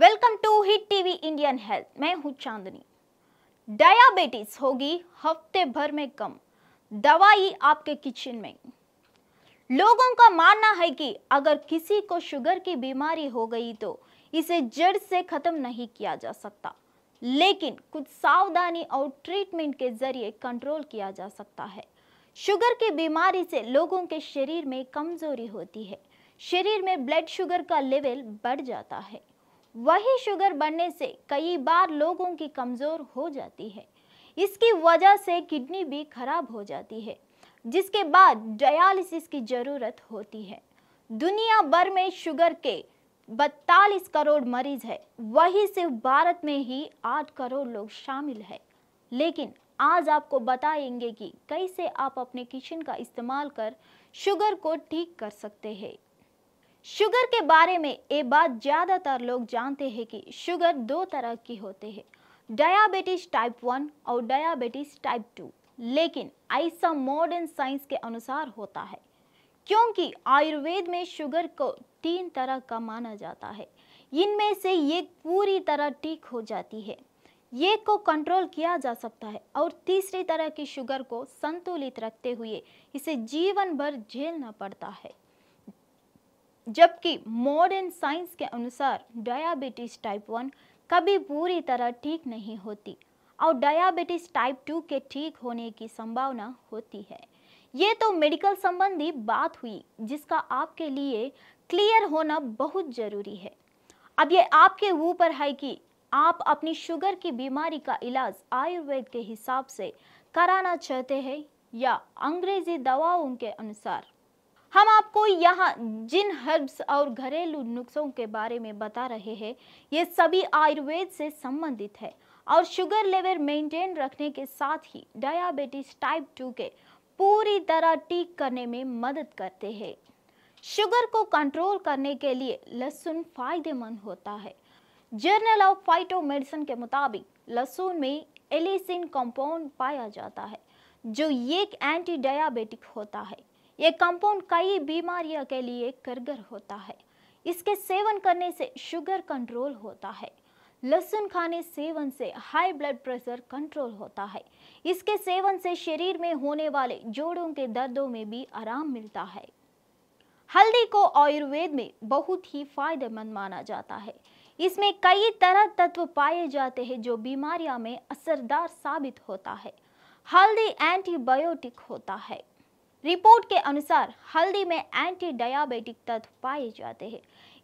welcome to hit TV Indian health मैं हूं चांदनी diabetes होगी हफ्ते भर में कम दवाई आपके किचन में लोगों का मानना है कि अगर किसी को शुगर की बीमारी हो गई तो इसे जड़ से खत्म नहीं किया जा सकता लेकिन कुछ सावधानी और ट्रीटमेंट के जरिए कंट्रोल किया जा सकता है शुगर की बीमारी से लोगों के शरीर में कमजोरी होती है शरीर में ब्लड शुगर का लेवल बढ़ जाता है वही शुगर बढ़ने से कई बार लोगों की कमज़ोर हो जाती है इसकी वजह से किडनी भी खराब हो जाती है जिसके बाद डायलिसिस की ज़रूरत होती है दुनिया भर में शुगर के बत्तालीस करोड़ मरीज है वही सिर्फ भारत में ही आठ करोड़ लोग शामिल है लेकिन आज आपको बताएंगे कि कैसे आप अपने किचन का इस्तेमाल कर शुगर को ठीक कर सकते हैं शुगर के बारे में ये बात ज़्यादातर लोग जानते हैं कि शुगर दो तरह की होते हैं डायाबिटीज टाइप वन और डायाबिटीज टाइप टू लेकिन ऐसा मॉडर्न साइंस के अनुसार होता है क्योंकि आयुर्वेद में शुगर को तीन तरह का माना जाता है इनमें से ये पूरी तरह ठीक हो जाती है ये को कंट्रोल किया जा सकता है और तीसरी तरह की शुगर को संतुलित रखते हुए इसे जीवन भर झेलना पड़ता है जबकि मॉडर्न साइंस के अनुसार डायबिटीज़ टाइप वन कभी पूरी तरह ठीक नहीं होती और डायबिटीज़ टाइप टू के ठीक होने की संभावना होती है ये तो मेडिकल संबंधी बात हुई जिसका आपके लिए क्लियर होना बहुत ज़रूरी है अब ये आपके ऊपर है कि आप अपनी शुगर की बीमारी का इलाज आयुर्वेद के हिसाब से कराना चाहते हैं या अंग्रेजी दवाओं के अनुसार हम आपको यहाँ जिन हर्ब्स और घरेलू नुस्खों के बारे में बता रहे हैं ये सभी आयुर्वेद से संबंधित है और शुगर लेवल मेंटेन रखने के साथ ही डायबिटीज टाइप टू के पूरी तरह ठीक करने में मदद करते हैं शुगर को कंट्रोल करने के लिए लहसुन फायदेमंद होता है जर्नल ऑफ फाइटो मेडिसिन के मुताबिक लहसुन में एलिसिन कंपाउंड पाया जाता है जो एक एंटी डायबिटिक होता है ये कंपाउंड कई बीमारियों के लिए कारगर होता है इसके सेवन करने से शुगर कंट्रोल होता है लहसुन खाने सेवन से हाई ब्लड प्रेशर कंट्रोल होता है इसके सेवन से शरीर में होने वाले जोड़ों के दर्दों में भी आराम मिलता है हल्दी को आयुर्वेद में बहुत ही फायदेमंद माना जाता है इसमें कई तरह तत्व पाए जाते हैं जो बीमारियां में असरदार साबित होता है हल्दी एंटीबायोटिक होता है रिपोर्ट के अनुसार हल्दी में एंटी डायबिटिक तत्व पाए जाते हैं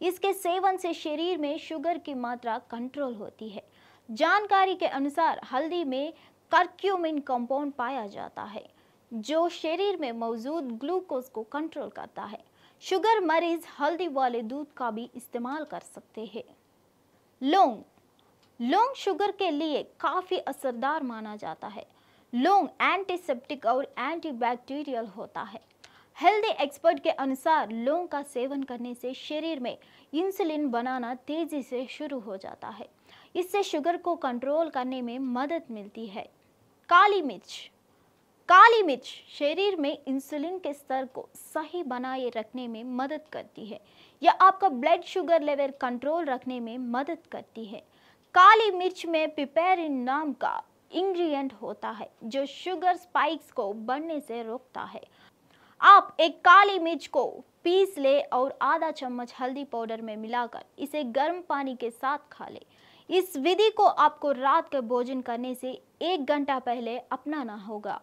इसके सेवन से शरीर में शुगर की मात्रा कंट्रोल होती है जानकारी के अनुसार हल्दी में कर्क्यूमिन कंपाउंड पाया जाता है जो शरीर में मौजूद ग्लूकोज को कंट्रोल करता है शुगर मरीज हल्दी वाले दूध का भी इस्तेमाल कर सकते हैं लौंग लौंग शुगर के लिए काफ़ी असरदार माना जाता है लोंग एंटीसेप्टिक और एंटीबैक्टीरियल होता है हेल्दी एक्सपर्ट के अनुसार लोंग का सेवन करने से शरीर में इंसुलिन बनाना तेज़ी से शुरू हो जाता है इससे शुगर को कंट्रोल करने में मदद मिलती है काली मिर्च काली मिर्च शरीर में इंसुलिन के स्तर को सही बनाए रखने में मदद करती है यह आपका ब्लड शुगर लेवल कंट्रोल रखने में मदद करती है काली मिर्च में पिपेरिन नाम का इंग्रेडिएंट होता है जो शुगर स्पाइक्स को बढ़ने से रोकता है आप एक काली मिर्च को पीस ले और आधा चम्मच हल्दी पाउडर में मिलाकर इसे गर्म पानी के साथ खा ले इस विधि को आपको रात के भोजन करने से एक घंटा पहले अपनाना होगा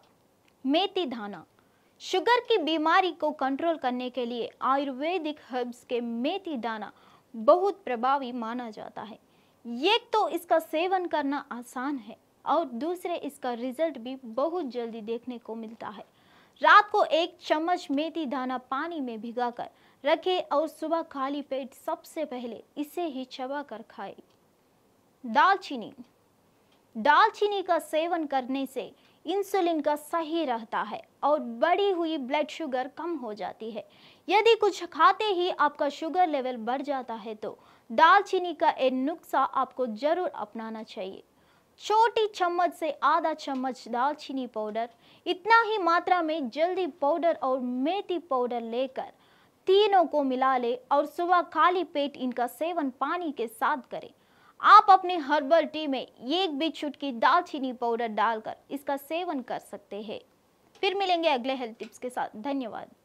मेथी दाना शुगर की बीमारी को कंट्रोल करने के लिए आयुर्वेदिक हर्ब्स के मेथी दाना बहुत प्रभावी माना जाता है एक तो इसका सेवन करना आसान है और दूसरे इसका रिजल्ट भी बहुत जल्दी देखने को मिलता है रात को एक चम्मच मेथी दाना पानी में भिगाकर रखें और सुबह खाली पेट सबसे पहले इसे ही चबा कर खाए दालचीनी दालचीनी का सेवन करने से इंसुलिन का सही रहता है और बढ़ी हुई ब्लड शुगर कम हो जाती है यदि कुछ खाते ही आपका शुगर लेवल बढ़ जाता है तो दालचीनी का एक नुस्खा आपको ज़रूर अपनाना चाहिए छोटी चम्मच से आधा चम्मच दालचीनी पाउडर इतना ही मात्रा में जल्दी पाउडर और मेथी पाउडर लेकर तीनों को मिला ले और सुबह खाली पेट इनका सेवन पानी के साथ करें आप अपने हर्बल टी में एक भी चुटकी दालचीनी पाउडर डालकर इसका सेवन कर सकते हैं फिर मिलेंगे अगले हेल्थ टिप्स के साथ धन्यवाद